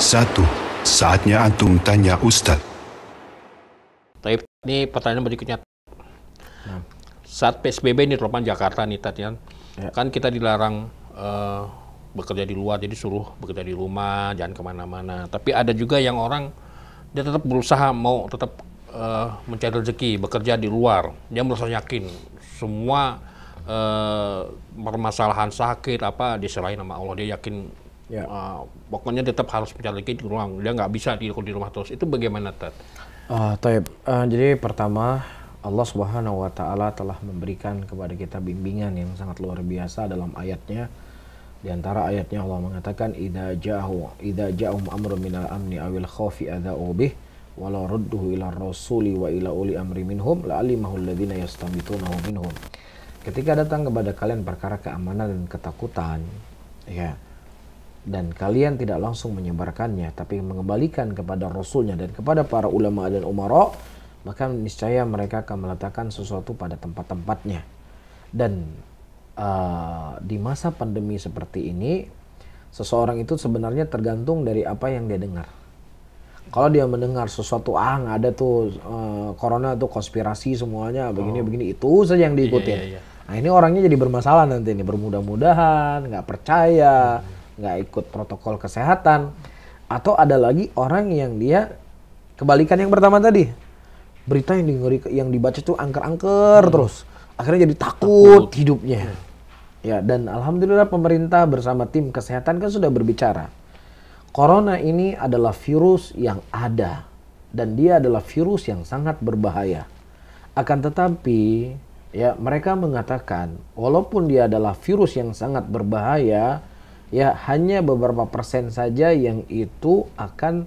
Satu, saatnya antum tanya Ustadz. Tapi ini pertanyaan berikutnya. Saat PSBB ini terlepas Jakarta nih Tatian, ya. kan kita dilarang uh, bekerja di luar, jadi suruh bekerja di rumah, jangan kemana-mana. Tapi ada juga yang orang dia tetap berusaha mau tetap uh, mencari rezeki, bekerja di luar. Dia merasa yakin semua uh, permasalahan sakit apa diserahin sama Allah. Dia yakin Yeah. Ya. Uh, pokoknya tetap harus memiliki di ruang. Dia nggak bisa di, di rumah terus. Itu bagaimana, Tad? Uh, taib. Uh, jadi pertama, Allah Subhanahu wa taala telah memberikan kepada kita bimbingan yang sangat luar biasa dalam ayatnya. Di antara ayatnya Allah mengatakan ida jahu ida jahum amru al amni awil khafi ada bih walau rudhu ila rasuli wa ila uli amri minhum la alimahul ladina yastamitu minhum. Ketika datang kepada kalian perkara keamanan dan ketakutan, ya dan kalian tidak langsung menyebarkannya tapi mengembalikan kepada rasulnya dan kepada para ulama dan umara maka niscaya mereka akan meletakkan sesuatu pada tempat-tempatnya dan uh, di masa pandemi seperti ini seseorang itu sebenarnya tergantung dari apa yang dia dengar kalau dia mendengar sesuatu ah nggak ada tuh uh, corona tuh konspirasi semuanya begini oh. begini itu saja yang iya, diikuti yeah, yeah, yeah. nah ini orangnya jadi bermasalah nanti ini bermudah-mudahan nggak percaya hmm nggak ikut protokol kesehatan atau ada lagi orang yang dia kebalikan yang pertama tadi berita yang yang dibaca tuh angker-angker hmm. terus akhirnya jadi takut, takut. hidupnya hmm. ya dan alhamdulillah pemerintah bersama tim kesehatan kan sudah berbicara corona ini adalah virus yang ada dan dia adalah virus yang sangat berbahaya akan tetapi ya mereka mengatakan walaupun dia adalah virus yang sangat berbahaya ya hanya beberapa persen saja yang itu akan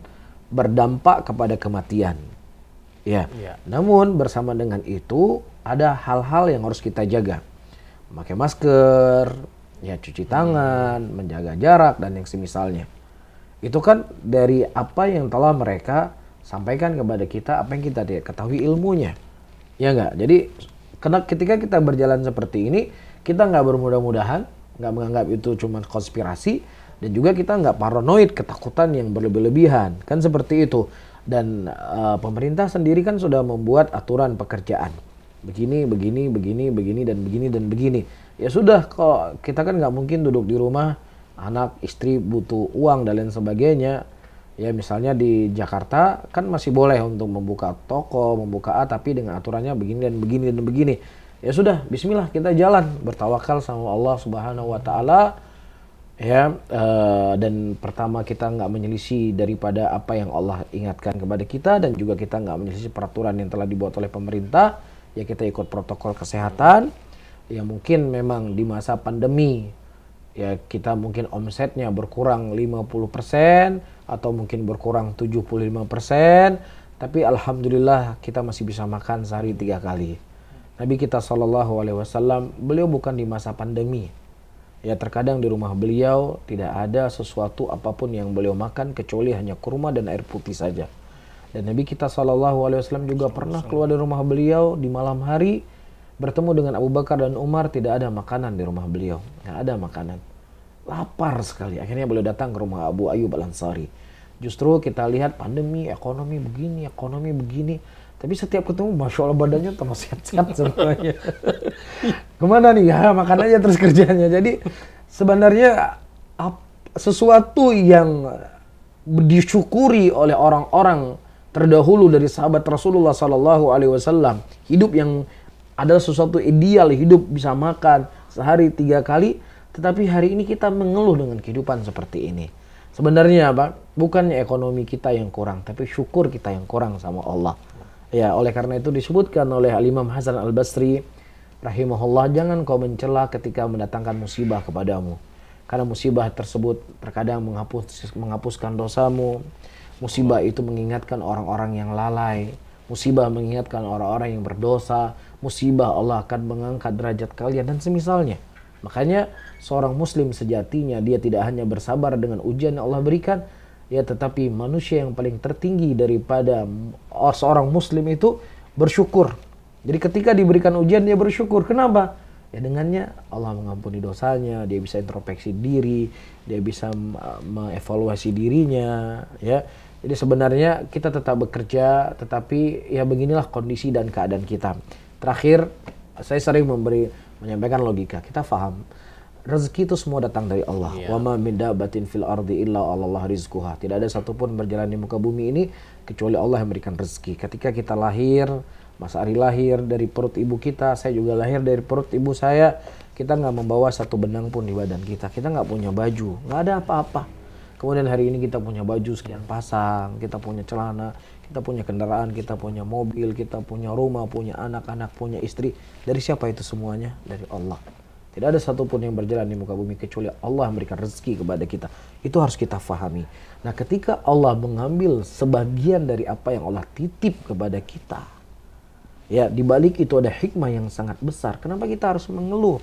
berdampak kepada kematian. Ya. ya. Namun bersama dengan itu ada hal-hal yang harus kita jaga. Memakai masker, ya cuci tangan, hmm. menjaga jarak dan yang semisalnya. Itu kan dari apa yang telah mereka sampaikan kepada kita apa yang kita ketahui ilmunya. Ya enggak? Jadi ketika kita berjalan seperti ini, kita nggak bermudah-mudahan, nggak menganggap itu cuma konspirasi dan juga kita nggak paranoid ketakutan yang berlebih-lebihan kan seperti itu dan uh, pemerintah sendiri kan sudah membuat aturan pekerjaan begini begini begini begini dan begini dan begini ya sudah kok kita kan nggak mungkin duduk di rumah anak istri butuh uang dan lain sebagainya ya misalnya di Jakarta kan masih boleh untuk membuka toko membuka A tapi dengan aturannya begini dan begini dan begini ya sudah bismillah kita jalan bertawakal sama Allah Subhanahu wa taala ya uh, dan pertama kita nggak menyelisih daripada apa yang Allah ingatkan kepada kita dan juga kita nggak menyelisih peraturan yang telah dibuat oleh pemerintah ya kita ikut protokol kesehatan ya mungkin memang di masa pandemi ya kita mungkin omsetnya berkurang 50% atau mungkin berkurang 75% tapi alhamdulillah kita masih bisa makan sehari tiga kali Nabi kita Shallallahu Alaihi Wasallam beliau bukan di masa pandemi. Ya terkadang di rumah beliau tidak ada sesuatu apapun yang beliau makan kecuali hanya kurma dan air putih saja. Dan Nabi kita Shallallahu Alaihi Wasallam juga pernah keluar dari rumah beliau di malam hari bertemu dengan Abu Bakar dan Umar tidak ada makanan di rumah beliau, nggak ada makanan. Lapar sekali. Akhirnya beliau datang ke rumah Abu Ayub Al Ansari. Justru kita lihat pandemi, ekonomi begini, ekonomi begini tapi setiap ketemu, Masya Allah badannya terus sehat-sehat semuanya. Kemana nih? Ya, makan aja terus kerjanya. Jadi sebenarnya sesuatu yang disyukuri oleh orang-orang terdahulu dari sahabat Rasulullah Sallallahu Alaihi Wasallam hidup yang adalah sesuatu ideal hidup bisa makan sehari tiga kali tetapi hari ini kita mengeluh dengan kehidupan seperti ini sebenarnya pak bukannya ekonomi kita yang kurang tapi syukur kita yang kurang sama Allah Ya, oleh karena itu disebutkan oleh Imam Hasan Al-Basri rahimahullah, jangan kau mencela ketika mendatangkan musibah kepadamu. Karena musibah tersebut terkadang menghapus, menghapuskan dosamu. Musibah itu mengingatkan orang-orang yang lalai. Musibah mengingatkan orang-orang yang berdosa. Musibah Allah akan mengangkat derajat kalian dan semisalnya. Makanya seorang muslim sejatinya dia tidak hanya bersabar dengan ujian yang Allah berikan, ya tetapi manusia yang paling tertinggi daripada seorang muslim itu bersyukur. Jadi ketika diberikan ujian dia bersyukur. Kenapa? Ya dengannya Allah mengampuni dosanya, dia bisa introspeksi diri, dia bisa uh, mengevaluasi dirinya, ya. Jadi sebenarnya kita tetap bekerja, tetapi ya beginilah kondisi dan keadaan kita. Terakhir, saya sering memberi menyampaikan logika. Kita faham rezeki itu semua datang dari Allah. Yeah. Wa ma min fil ardi illa Allah rizquha. Tidak ada satupun berjalan di muka bumi ini kecuali Allah yang memberikan rezeki. Ketika kita lahir, Mas Ari lahir dari perut ibu kita, saya juga lahir dari perut ibu saya. Kita nggak membawa satu benang pun di badan kita. Kita nggak punya baju, nggak ada apa-apa. Kemudian hari ini kita punya baju sekian pasang, kita punya celana, kita punya kendaraan, kita punya mobil, kita punya rumah, punya anak-anak, punya istri. Dari siapa itu semuanya? Dari Allah. Tidak ada satupun yang berjalan di muka bumi kecuali Allah memberikan rezeki kepada kita. Itu harus kita fahami. Nah ketika Allah mengambil sebagian dari apa yang Allah titip kepada kita. Ya di balik itu ada hikmah yang sangat besar. Kenapa kita harus mengeluh?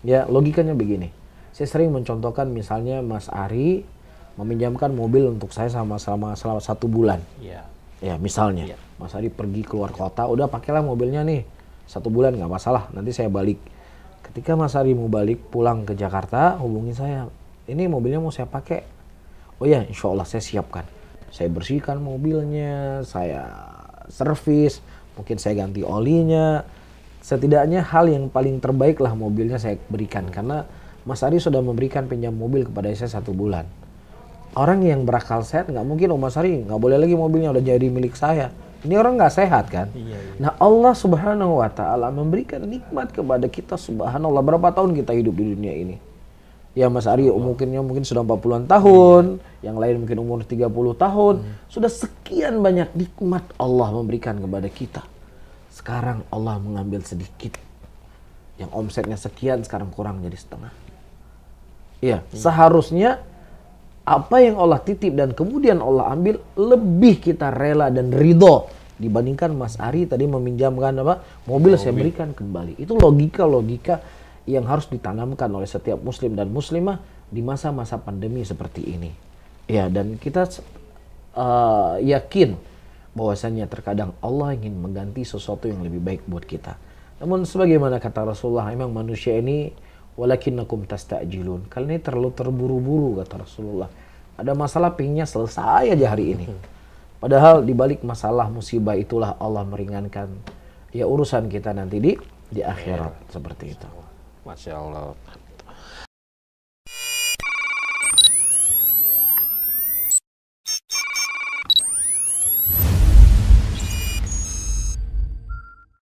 Ya logikanya begini. Saya sering mencontohkan misalnya Mas Ari meminjamkan mobil untuk saya sama selama selama satu bulan. Ya, ya misalnya ya. Mas Ari pergi keluar kota, udah pakailah mobilnya nih satu bulan nggak masalah. Nanti saya balik Ketika Mas Ari mau balik pulang ke Jakarta, hubungi saya. Ini mobilnya mau saya pakai. Oh ya, insya Allah saya siapkan. Saya bersihkan mobilnya, saya servis, mungkin saya ganti olinya. Setidaknya hal yang paling terbaik lah mobilnya saya berikan. Karena Mas Ari sudah memberikan pinjam mobil kepada saya satu bulan. Orang yang berakal sehat nggak mungkin, oh Mas Ari nggak boleh lagi mobilnya udah jadi milik saya ini orang nggak sehat kan? Iya, iya. Nah Allah Subhanahu Wa Taala memberikan nikmat kepada kita Subhanallah. Berapa tahun kita hidup di dunia ini? Ya Mas Aryo oh. mungkinnya mungkin sudah 40-an tahun, iya. yang lain mungkin umur 30 tahun. Iya. Sudah sekian banyak nikmat Allah memberikan kepada kita. Sekarang Allah mengambil sedikit. Yang omsetnya sekian sekarang kurang jadi setengah. Iya, iya. seharusnya apa yang Allah titip dan kemudian Allah ambil lebih kita rela dan ridho dibandingkan Mas Ari tadi meminjamkan apa mobil, saya berikan kembali itu logika logika yang harus ditanamkan oleh setiap muslim dan muslimah di masa-masa pandemi seperti ini ya dan kita uh, yakin bahwasanya terkadang Allah ingin mengganti sesuatu yang lebih baik buat kita namun sebagaimana kata Rasulullah emang manusia ini walakinnakum tasta'jilun. Kalian ini terlalu terburu-buru kata Rasulullah. Ada masalah pingnya selesai aja hari ini. Hmm. Padahal di balik masalah musibah itulah Allah meringankan ya urusan kita nanti di di akhirat ya. seperti itu. Masya Allah.